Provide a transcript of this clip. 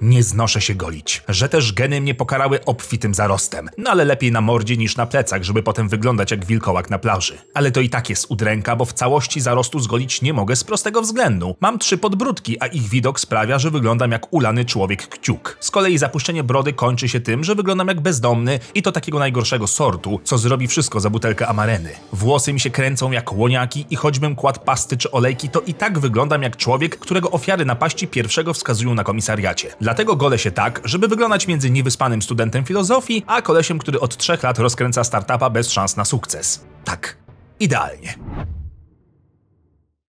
Nie znoszę się golić. Że też geny mnie pokarały obfitym zarostem. No ale lepiej na mordzie niż na plecach, żeby potem wyglądać jak wilkołak na plaży. Ale to i tak jest udręka, bo w całości zarostu zgolić nie mogę z prostego względu. Mam trzy podbródki, a ich widok sprawia, że wyglądam jak ulany człowiek kciuk. Z kolei zapuszczenie brody kończy się tym, że wyglądam jak bezdomny i to takiego najgorszego sortu, co zrobi wszystko za butelkę amareny. Włosy mi się kręcą jak łoniaki i choćbym kładł pasty czy olejki, to i tak wyglądam jak człowiek, którego ofiary napaści pierwszego wskazują na komisariacie. Dlatego gole się tak, żeby wyglądać między niewyspanym studentem filozofii, a kolesiem, który od trzech lat rozkręca startupa bez szans na sukces. Tak, idealnie.